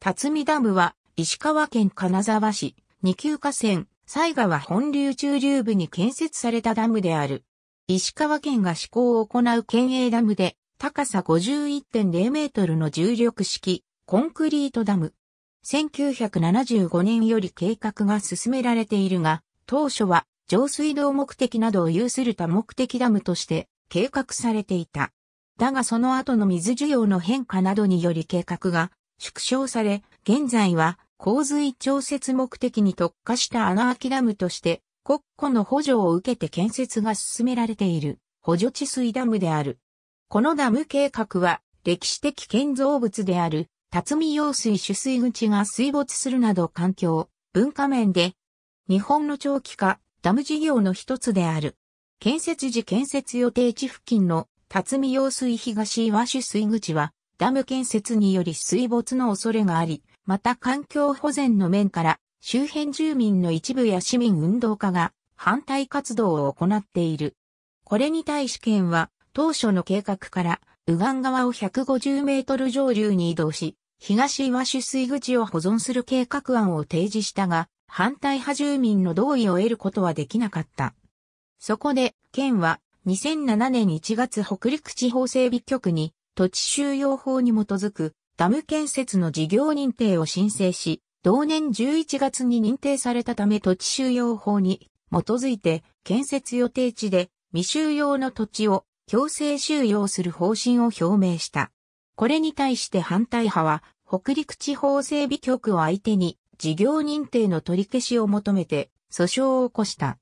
辰巳ダムは、石川県金沢市、二級河川、西川本流中流部に建設されたダムである。石川県が施行を行う県営ダムで、高さ51.0メートルの重力式、コンクリートダム。1975年より計画が進められているが、当初は上水道目的などを有する多目的ダムとして計画されていた。だがその後の水需要の変化などにより計画が縮小され、現在は洪水調節目的に特化した穴開きダムとして国庫の補助を受けて建設が進められている補助治水ダムである。このダム計画は歴史的建造物である辰巳用水取水口が水没するなど環境、文化面で日本の長期化、ダム事業の一つである。建設時建設予定地付近の辰巳用水東岩取水口はダム建設により水没の恐れがあり、また環境保全の面から周辺住民の一部や市民運動家が反対活動を行っている。これに対し県は当初の計画から右岸側を150メートル上流に移動し、東岩取水口を保存する計画案を提示したが、反対派住民の同意を得ることはできなかった。そこで、県は2007年1月北陸地方整備局に土地収容法に基づくダム建設の事業認定を申請し、同年11月に認定されたため土地収容法に基づいて建設予定地で未収容の土地を強制収容する方針を表明した。これに対して反対派は北陸地方整備局を相手に事業認定の取り消しを求めて訴訟を起こした。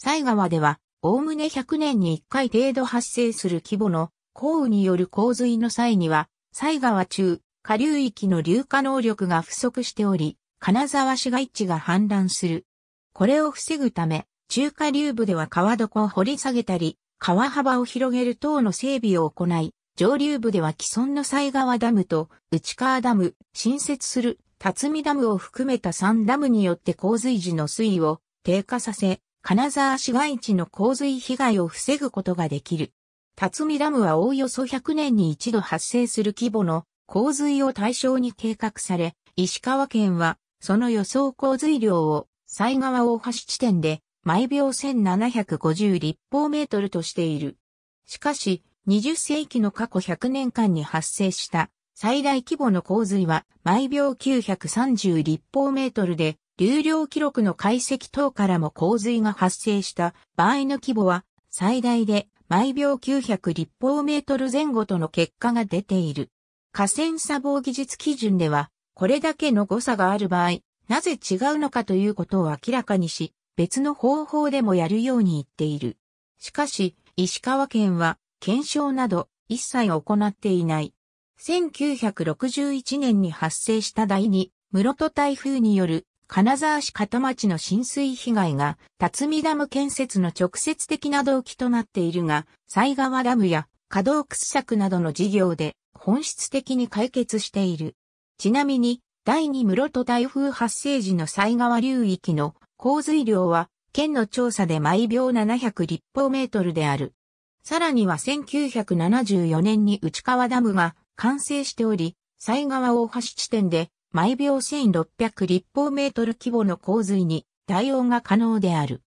西川では、おおむね100年に1回程度発生する規模の降雨による洪水の際には、西川中、下流域の流下能力が不足しており、金沢市街地が氾濫する。これを防ぐため、中下流部では川床を掘り下げたり、川幅を広げる等の整備を行い、上流部では既存の西川ダムと内川ダム、新設する辰巳ダムを含めた3ダムによって洪水時の水位を低下させ、金沢市街地の洪水被害を防ぐことができる。辰巳ダムはおおよそ100年に一度発生する規模の洪水を対象に計画され、石川県はその予想洪水量を西川大橋地点で毎秒1750立方メートルとしている。しかし、20世紀の過去100年間に発生した最大規模の洪水は毎秒930立方メートルで、流量記録の解析等からも洪水が発生した場合の規模は最大で毎秒900立方メートル前後との結果が出ている。河川砂防技術基準では、これだけの誤差がある場合、なぜ違うのかということを明らかにし、別の方法でもやるように言っている。しかし、石川県は、検証など、一切行っていない。1961年に発生した第2、室戸台風による金沢市片町の浸水被害が、辰巳ダム建設の直接的な動機となっているが、西川ダムや稼働掘削などの事業で本質的に解決している。ちなみに、第2室戸台風発生時の西川流域の洪水量は、県の調査で毎秒700立方メートルである。さらには1974年に内川ダムが完成しており、西川大橋地点で毎秒1600立方メートル規模の洪水に対応が可能である。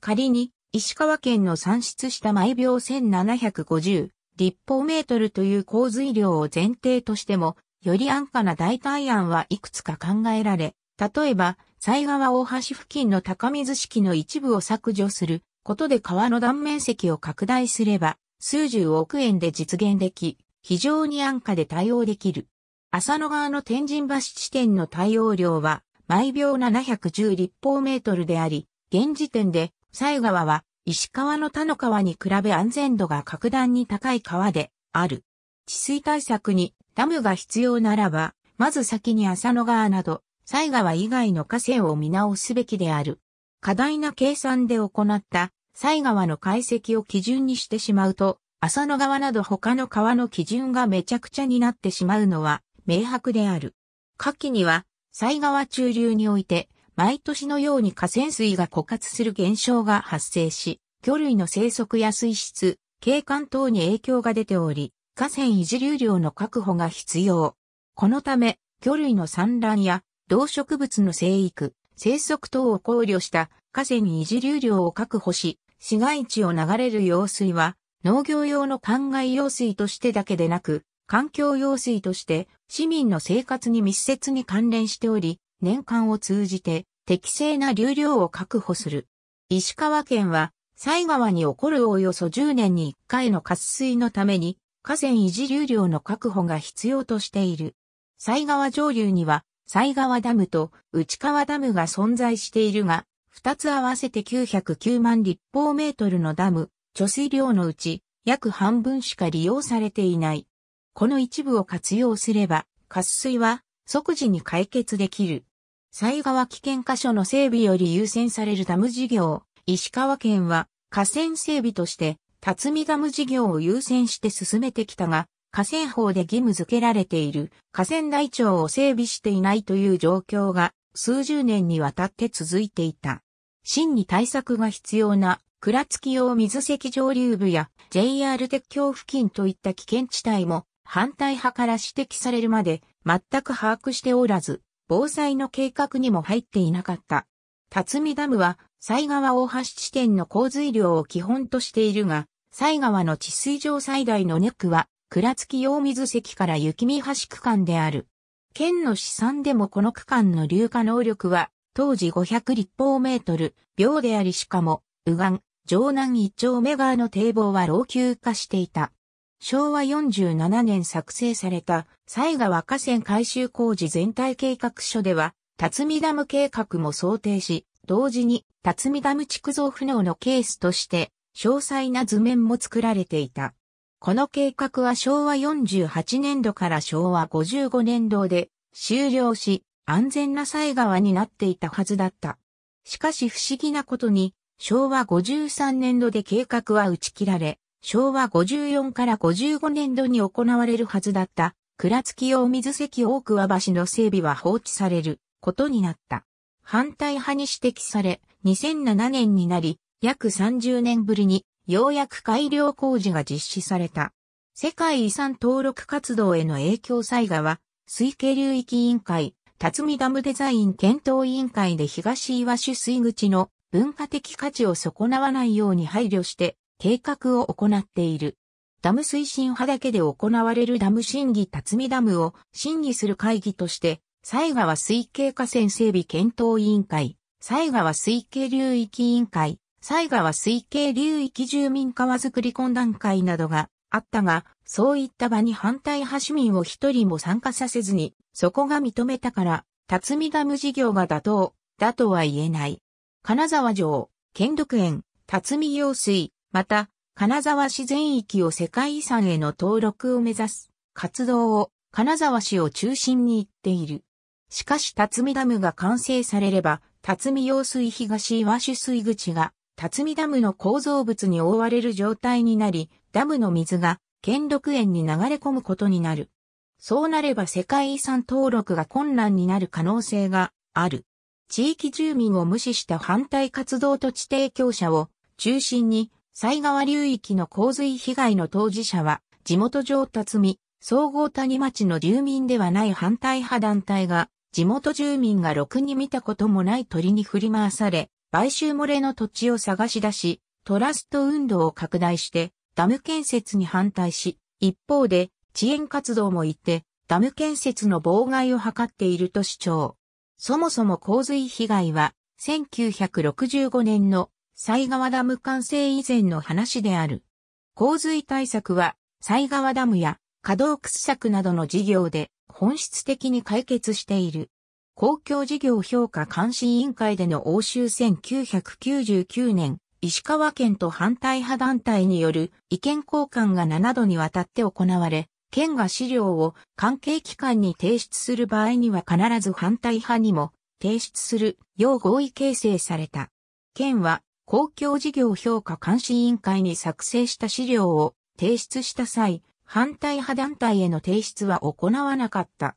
仮に、石川県の産出した毎秒1750立方メートルという洪水量を前提としても、より安価な代替案はいくつか考えられ、例えば、西川大橋付近の高水式の一部を削除することで川の断面積を拡大すれば、数十億円で実現でき、非常に安価で対応できる。浅野川の天神橋地点の対応量は毎秒710立方メートルであり、現時点で、西川は石川の他の川に比べ安全度が格段に高い川である。治水対策にダムが必要ならば、まず先に浅野川など、西川以外の河川を見直すべきである。過大な計算で行った西川の解析を基準にしてしまうと、浅野川など他の川の基準がめちゃくちゃになってしまうのは明白である。下記には、西川中流において、毎年のように河川水が枯渇する現象が発生し、魚類の生息や水質、景観等に影響が出ており、河川維持流量の確保が必要。このため、魚類の産卵や動植物の生育、生息等を考慮した河川維持流量を確保し、市街地を流れる用水は農業用の灌漑用水としてだけでなく、環境用水として市民の生活に密接に関連しており、年間を通じて適正な流量を確保する。石川県は、西川に起こるおよそ10年に1回の渇水のために、河川維持流量の確保が必要としている。西川上流には、西川ダムと内川ダムが存在しているが、2つ合わせて909万立方メートルのダム、貯水量のうち、約半分しか利用されていない。この一部を活用すれば、渇水は即時に解決できる。災害危険箇所の整備より優先されるダム事業、石川県は河川整備として、辰巳ダム事業を優先して進めてきたが、河川法で義務付けられている河川台帳を整備していないという状況が数十年にわたって続いていた。真に対策が必要な倉月用水石上流部や JR 鉄橋付近といった危険地帯も反対派から指摘されるまで全く把握しておらず、防災の計画にも入っていなかった。辰巳ダムは、西川大橋地点の洪水量を基本としているが、西川の地水上最大のネックは、倉月用水石から雪見橋区間である。県の試算でもこの区間の流下能力は、当時500立方メートル秒でありしかも、右岸、城南一丁目川の堤防は老朽化していた。昭和47年作成された、西川河川改修工事全体計画書では、辰巳ダム計画も想定し、同時に辰巳ダム築造不能のケースとして、詳細な図面も作られていた。この計画は昭和48年度から昭和55年度で終了し、安全な西川になっていたはずだった。しかし不思議なことに、昭和53年度で計画は打ち切られ、昭和54から55年度に行われるはずだった、倉月用水関大桑橋の整備は放置されることになった。反対派に指摘され、2007年になり、約30年ぶりに、ようやく改良工事が実施された。世界遺産登録活動への影響災害は、水系流域委員会、辰巳ダムデザイン検討委員会で東岩手水口の文化的価値を損なわないように配慮して、計画を行っている。ダム推進派だけで行われるダム審議辰巳ダムを審議する会議として、西川水系河川整備検討委員会、西川水系流域委員会、西川水系流域住民川づくり懇談会などがあったが、そういった場に反対派市民を一人も参加させずに、そこが認めたから、辰巳ダム事業が妥当、だとは言えない。金沢城、兼六園、辰巳用水、また、金沢市全域を世界遺産への登録を目指す活動を金沢市を中心に行っている。しかし辰巳ダムが完成されれば、辰巳用水東和手水口が辰巳ダムの構造物に覆われる状態になり、ダムの水が兼六園に流れ込むことになる。そうなれば世界遺産登録が困難になる可能性がある。地域住民を無視した反対活動と地提供者を中心に西川流域の洪水被害の当事者は、地元上達み、総合谷町の住民ではない反対派団体が、地元住民がろくに見たこともない鳥に振り回され、買収漏れの土地を探し出し、トラスト運動を拡大して、ダム建設に反対し、一方で、遅延活動も行って、ダム建設の妨害を図っていると主張。そもそも洪水被害は、1965年の西川ダム完成以前の話である。洪水対策は、西川ダムや稼働掘削などの事業で本質的に解決している。公共事業評価監視委員会での欧州1999年、石川県と反対派団体による意見交換が7度にわたって行われ、県が資料を関係機関に提出する場合には必ず反対派にも提出するよう合意形成された。県は公共事業評価監視委員会に作成した資料を提出した際、反対派団体への提出は行わなかった。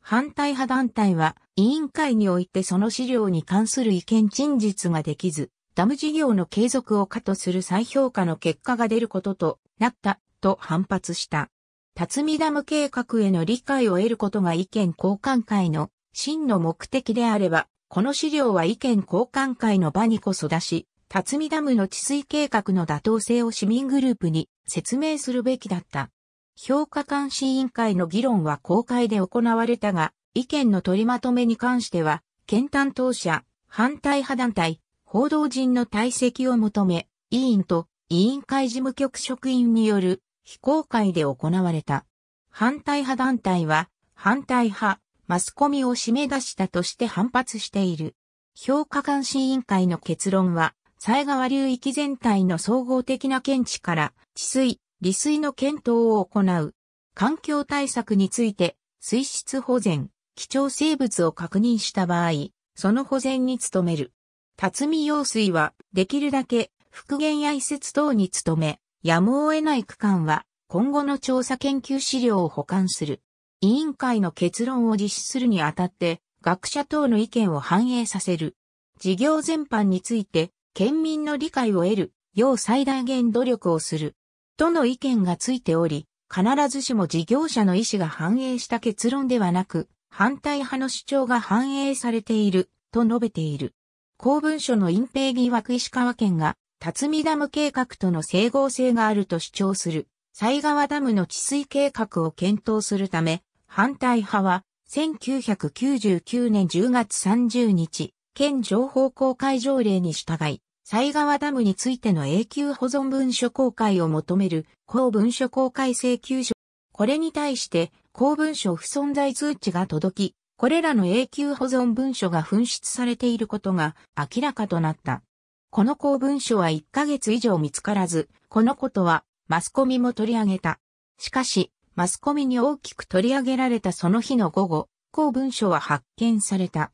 反対派団体は委員会においてその資料に関する意見陳述ができず、ダム事業の継続を可とする再評価の結果が出ることとなったと反発した。辰巳ダム計画への理解を得ることが意見交換会の真の目的であれば、この資料は意見交換会の場にこそ出し、辰巳ダムの治水計画の妥当性を市民グループに説明するべきだった。評価監視委員会の議論は公開で行われたが、意見の取りまとめに関しては、県担当者、反対派団体、報道陣の退席を求め、委員と委員会事務局職員による非公開で行われた。反対派団体は、反対派、マスコミを締め出したとして反発している。評価監視委員会の結論は、犀川流域全体の総合的な見地から、治水、利水の検討を行う。環境対策について、水質保全、貴重生物を確認した場合、その保全に努める。辰巳用水は、できるだけ復元や移設等に努め、やむを得ない区間は、今後の調査研究資料を保管する。委員会の結論を実施するにあたって、学者等の意見を反映させる。事業全般について、県民の理解を得る、よう最大限努力をする、との意見がついており、必ずしも事業者の意思が反映した結論ではなく、反対派の主張が反映されている、と述べている。公文書の隠蔽疑惑石川県が、辰巳ダム計画との整合性があると主張する、西川ダムの治水計画を検討するため、反対派は、1999年10月30日、県情報公開条例に従い、西川ダムについての永久保存文書公開を求める公文書公開請求書。これに対して公文書不存在通知が届き、これらの永久保存文書が紛失されていることが明らかとなった。この公文書は1ヶ月以上見つからず、このことはマスコミも取り上げた。しかし、マスコミに大きく取り上げられたその日の午後、公文書は発見された。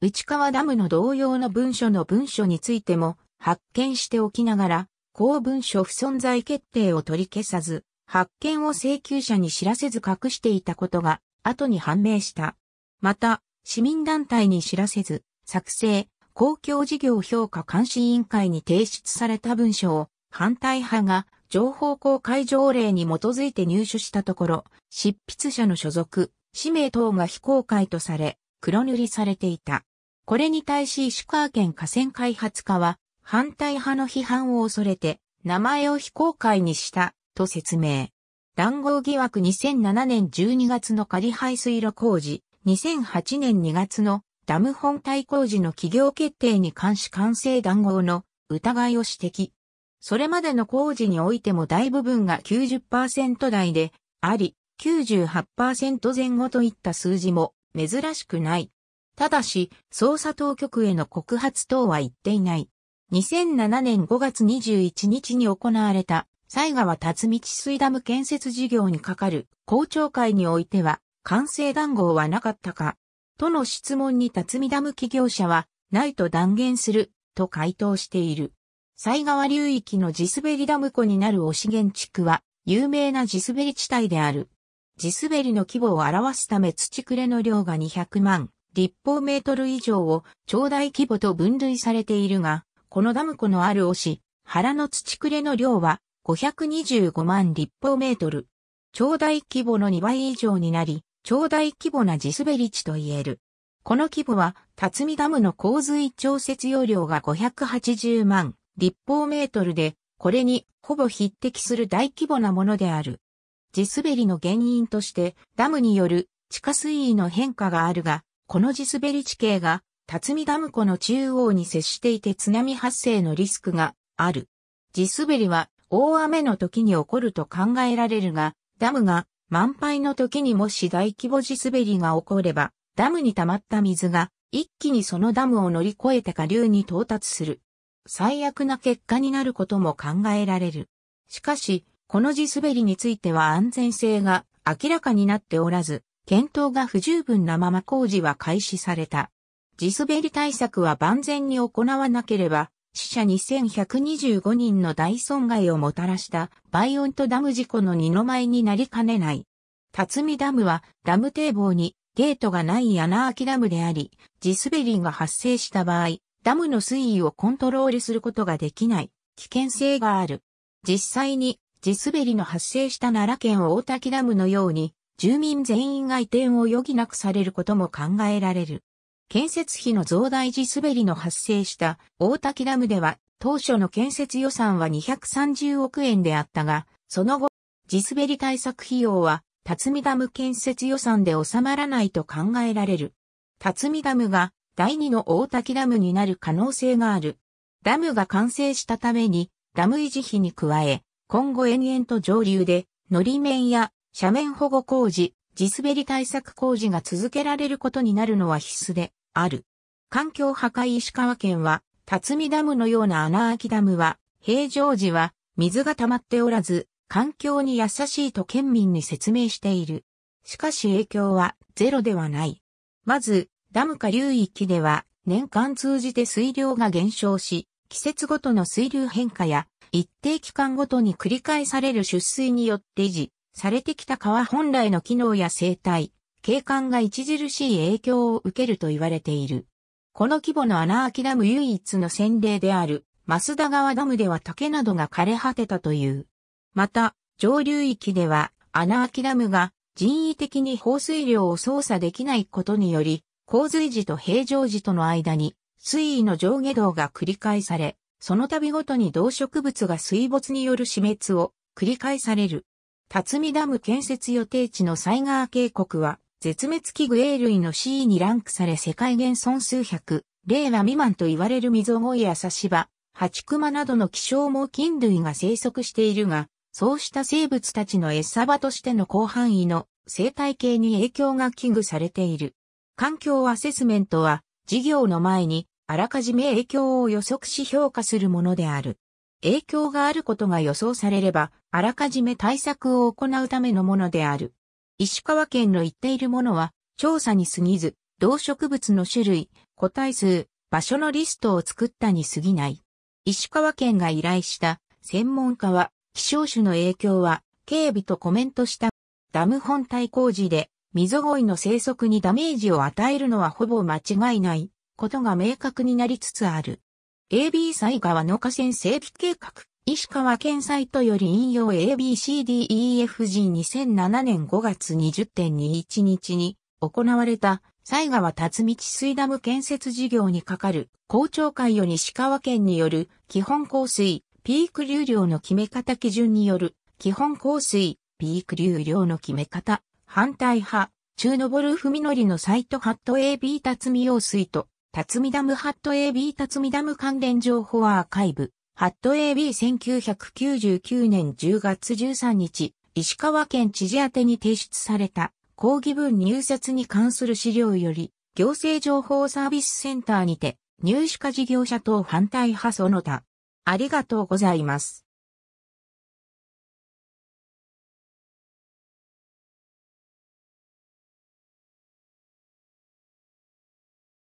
内川ダムの同様の文書の文書についても発見しておきながら、公文書不存在決定を取り消さず、発見を請求者に知らせず隠していたことが後に判明した。また、市民団体に知らせず、作成、公共事業評価監視委員会に提出された文書を反対派が情報公開条例に基づいて入手したところ、執筆者の所属、氏名等が非公開とされ、黒塗りされていた。これに対し石川県河川開発課は反対派の批判を恐れて名前を非公開にしたと説明。談合疑惑2007年12月の仮排水路工事、2008年2月のダム本体工事の企業決定に関し完成談合の疑いを指摘。それまでの工事においても大部分が90%台であり、98%前後といった数字も珍しくない。ただし、捜査当局への告発等は言っていない。2007年5月21日に行われた、西川辰巳水ダム建設事業にかかる公聴会においては、完成談合はなかったか、との質問に辰巳ダム企業者は、ないと断言する、と回答している。西川流域の地滑りダム湖になるげ源地区は、有名な地滑り地帯である。地滑りの規模を表すため土くれの量が200万立方メートル以上を超大規模と分類されているが、このダム湖のある押し、原の土くれの量は525万立方メートル。超大規模の2倍以上になり、超大規模な地滑り地と言える。この規模は、辰巳ダムの洪水調節容量が580万立方メートルで、これにほぼ匹敵する大規模なものである。地滑りの原因としてダムによる地下水位の変化があるが、この地滑り地形が辰巳ダム湖の中央に接していて津波発生のリスクがある。地滑りは大雨の時に起こると考えられるが、ダムが満杯の時にもし大規模地滑りが起これば、ダムに溜まった水が一気にそのダムを乗り越えて下流に到達する。最悪な結果になることも考えられる。しかし、この地滑りについては安全性が明らかになっておらず、検討が不十分なまま工事は開始された。地滑り対策は万全に行わなければ、死者2125人の大損害をもたらしたバイオントダム事故の二の舞になりかねない。辰巳ダムはダム堤防にゲートがない穴あきダムであり、地滑りが発生した場合、ダムの水位をコントロールすることができない危険性がある。実際に地滑りの発生した奈良県大滝ダムのように、住民全員が移転を余儀なくされることも考えられる。建設費の増大地滑りの発生した大滝ダムでは、当初の建設予算は230億円であったが、その後、地滑り対策費用は、辰巳ダム建設予算で収まらないと考えられる。辰巳ダムが第二の大滝ダムになる可能性がある。ダムが完成したために、ダム維持費に加え、今後延々と上流で、のり面や斜面保護工事、地滑り対策工事が続けられることになるのは必須である。環境破壊石川県は、辰巳ダムのような穴あきダムは、平常時は水が溜まっておらず、環境に優しいと県民に説明している。しかし影響はゼロではない。まず、ダム下流域では年間通じて水量が減少し、季節ごとの水流変化や一定期間ごとに繰り返される出水によって維持されてきた川本来の機能や生態、景観が著しい影響を受けると言われている。この規模の穴あきダム唯一の先例である、ス田川ダムでは竹などが枯れ果てたという。また、上流域では穴あきダムが人為的に放水量を操作できないことにより、洪水時と平常時との間に水位の上下動が繰り返され、その度ごとに動植物が水没による死滅を繰り返される。辰巳ダム建設予定地のサイガー渓谷は、絶滅危惧 A 類の C にランクされ世界現存数百、令和未満と言われる溝越やサシバ、ハチクマなどの希少猛禽類が生息しているが、そうした生物たちの餌場としての広範囲の生態系に影響が危惧されている。環境アセスメントは、事業の前にあらかじめ影響を予測し評価するものである。影響があることが予想されれば、あらかじめ対策を行うためのものである。石川県の言っているものは、調査に過ぎず、動植物の種類、個体数、場所のリストを作ったに過ぎない。石川県が依頼した専門家は、気象種の影響は、警備とコメントしたダム本体工事で、溝いの生息にダメージを与えるのはほぼ間違いない。ことが明確になりつつある。AB 災川の河川整備計画、石川県サイトより引用 ABCDEFG2007 年5月20.21日に行われた西川辰道水ダム建設事業にかかる公聴会より石川県による基本降水、ピーク流量の決め方基準による基本降水、ピーク流量の決め方、反対派、中のボルフミノリのサイトハット AB 辰見用水と辰巳ダムハット AB 辰巳ダム関連情報アーカイブ。ハット AB1999 年10月13日、石川県知事宛に提出された、抗議文入札に関する資料より、行政情報サービスセンターにて、入試課事業者等反対派その他。ありがとうございます。